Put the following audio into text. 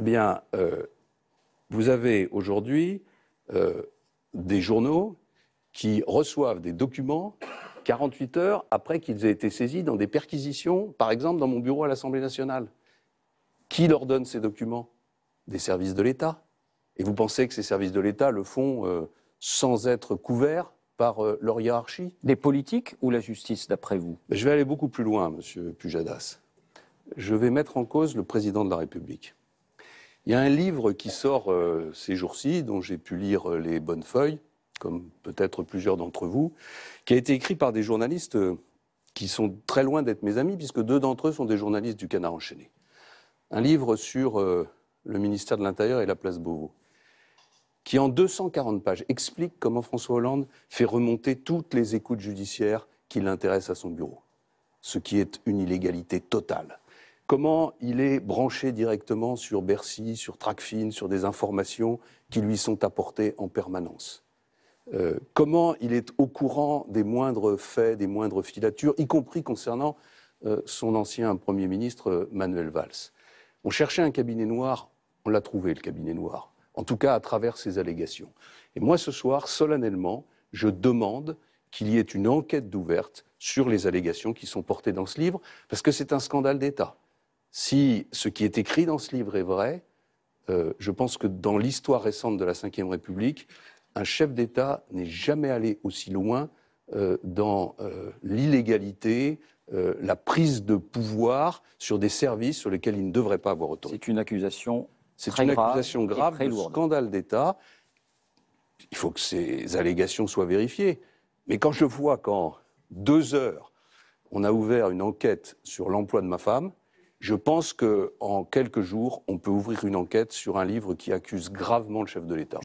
eh bien, euh, vous avez aujourd'hui euh, des journaux qui reçoivent des documents 48 heures après qu'ils aient été saisis dans des perquisitions, par exemple dans mon bureau à l'Assemblée nationale. Qui leur donne ces documents Des services de l'État. Et vous pensez que ces services de l'État le font euh, sans être couverts par leur hiérarchie Les politiques ou la justice, d'après vous Je vais aller beaucoup plus loin, monsieur Pujadas. Je vais mettre en cause le président de la République. Il y a un livre qui sort euh, ces jours-ci, dont j'ai pu lire euh, les bonnes feuilles, comme peut-être plusieurs d'entre vous, qui a été écrit par des journalistes euh, qui sont très loin d'être mes amis, puisque deux d'entre eux sont des journalistes du Canard enchaîné. Un livre sur le ministère de l'Intérieur et la place Beauvau, qui en 240 pages explique comment François Hollande fait remonter toutes les écoutes judiciaires qui l'intéressent à son bureau, ce qui est une illégalité totale comment il est branché directement sur Bercy, sur Tracfin, sur des informations qui lui sont apportées en permanence. Euh, comment il est au courant des moindres faits, des moindres filatures, y compris concernant euh, son ancien Premier ministre euh, Manuel Valls. On cherchait un cabinet noir, on l'a trouvé le cabinet noir, en tout cas à travers ses allégations. Et moi ce soir, solennellement, je demande qu'il y ait une enquête d'ouverte sur les allégations qui sont portées dans ce livre, parce que c'est un scandale d'État. Si ce qui est écrit dans ce livre est vrai, euh, je pense que dans l'histoire récente de la Ve République, un chef d'État n'est jamais allé aussi loin euh, dans euh, l'illégalité, euh, la prise de pouvoir sur des services sur lesquels il ne devrait pas avoir autorité. C'est une accusation C'est une grave accusation grave de scandale d'État. Il faut que ces allégations soient vérifiées. Mais quand je vois qu'en deux heures, on a ouvert une enquête sur l'emploi de ma femme, je pense qu'en quelques jours, on peut ouvrir une enquête sur un livre qui accuse gravement le chef de l'État.